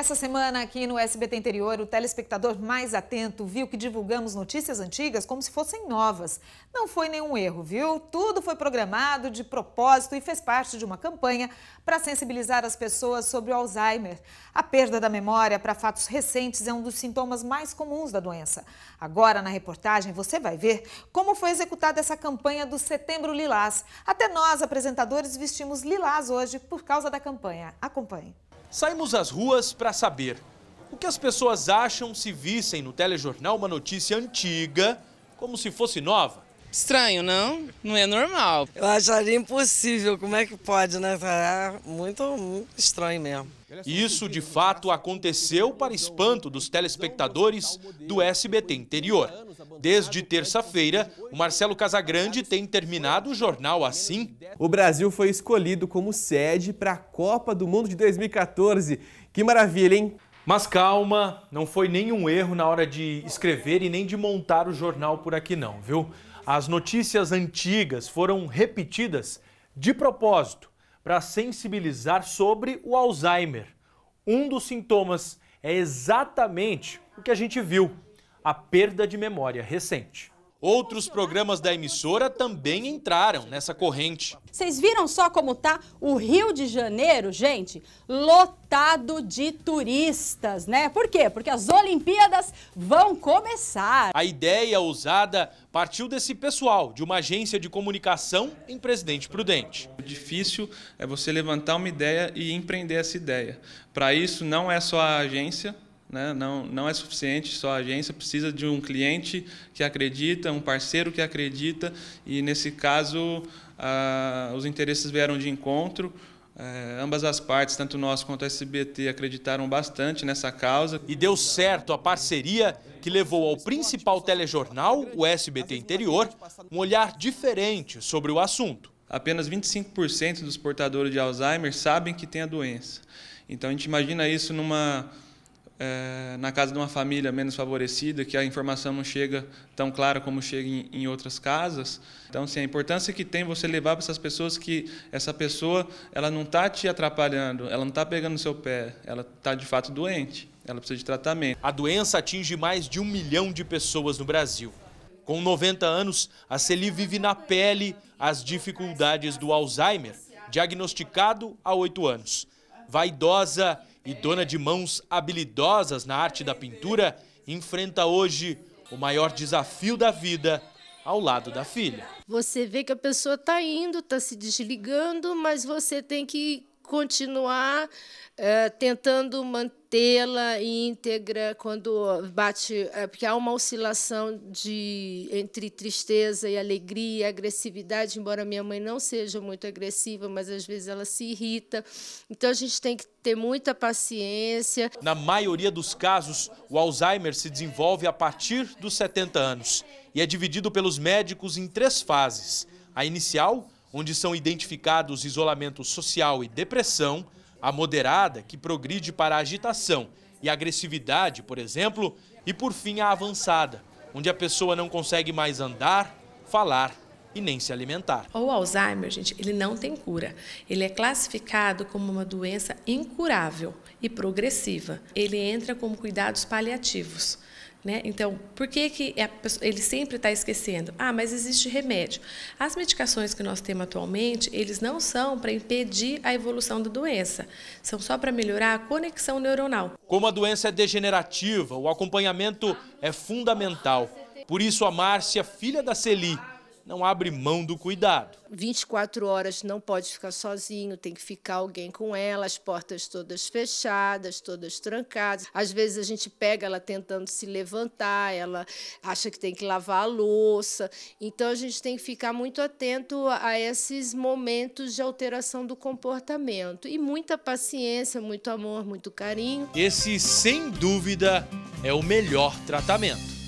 Essa semana aqui no SBT Interior, o telespectador mais atento viu que divulgamos notícias antigas como se fossem novas. Não foi nenhum erro, viu? Tudo foi programado de propósito e fez parte de uma campanha para sensibilizar as pessoas sobre o Alzheimer. A perda da memória para fatos recentes é um dos sintomas mais comuns da doença. Agora, na reportagem, você vai ver como foi executada essa campanha do Setembro Lilás. Até nós, apresentadores, vestimos lilás hoje por causa da campanha. Acompanhe. Saímos às ruas para saber o que as pessoas acham se vissem no telejornal uma notícia antiga como se fosse nova. Estranho, não? Não é normal. Eu acharia impossível. Como é que pode, né? É muito, muito estranho mesmo. Isso, de fato, aconteceu para espanto dos telespectadores do SBT Interior. Desde terça-feira, o Marcelo Casagrande tem terminado o jornal assim. O Brasil foi escolhido como sede para a Copa do Mundo de 2014. Que maravilha, hein? Mas calma, não foi nenhum erro na hora de escrever e nem de montar o jornal por aqui não, viu? As notícias antigas foram repetidas de propósito para sensibilizar sobre o Alzheimer. Um dos sintomas é exatamente o que a gente viu: a perda de memória recente. Outros programas da emissora também entraram nessa corrente. Vocês viram só como tá o Rio de Janeiro, gente? Lotado de turistas, né? Por quê? Porque as Olimpíadas vão começar. A ideia ousada partiu desse pessoal de uma agência de comunicação em Presidente Prudente. O difícil é você levantar uma ideia e empreender essa ideia. Para isso não é só a agência, né? Não, não é suficiente só a agência, precisa de um cliente que acredita, um parceiro que acredita, e nesse caso os interesses vieram de encontro. É, ambas as partes, tanto nós quanto a SBT, acreditaram bastante nessa causa. E deu certo a parceria que levou ao principal telejornal, o SBT Interior, um olhar diferente sobre o assunto. Apenas 25% dos portadores de Alzheimer sabem que tem a doença. Então a gente imagina isso numa é, na casa de uma família menos favorecida, que a informação não chega tão clara como chega em, em outras casas. Então, sim, a importância que tem você levar para essas pessoas que essa pessoa ela não está te atrapalhando, ela não está pegando o seu pé, ela está de fato doente, ela precisa de tratamento. A doença atinge mais de um milhão de pessoas no Brasil. Com 90 anos, a Celi vive na pele as dificuldades do Alzheimer, diagnosticado há oito anos vaidosa e dona de mãos habilidosas na arte da pintura, enfrenta hoje o maior desafio da vida ao lado da filha. Você vê que a pessoa está indo, está se desligando, mas você tem que continuar uh, tentando mantê-la íntegra quando bate, uh, porque há uma oscilação de entre tristeza e alegria, agressividade, embora minha mãe não seja muito agressiva, mas às vezes ela se irrita. Então a gente tem que ter muita paciência. Na maioria dos casos, o Alzheimer se desenvolve a partir dos 70 anos e é dividido pelos médicos em três fases. A inicial, onde são identificados isolamento social e depressão, a moderada, que progride para a agitação e agressividade, por exemplo, e por fim a avançada, onde a pessoa não consegue mais andar, falar e nem se alimentar. O Alzheimer, gente, ele não tem cura. Ele é classificado como uma doença incurável e progressiva. Ele entra como cuidados paliativos. Né? Então, por que, que pessoa, ele sempre está esquecendo? Ah, mas existe remédio. As medicações que nós temos atualmente, eles não são para impedir a evolução da doença, são só para melhorar a conexão neuronal. Como a doença é degenerativa, o acompanhamento é fundamental. Por isso, a Márcia, filha da Celi, não abre mão do cuidado. 24 horas não pode ficar sozinho, tem que ficar alguém com ela, as portas todas fechadas, todas trancadas. Às vezes a gente pega ela tentando se levantar, ela acha que tem que lavar a louça. Então a gente tem que ficar muito atento a esses momentos de alteração do comportamento e muita paciência, muito amor, muito carinho. Esse sem dúvida é o melhor tratamento.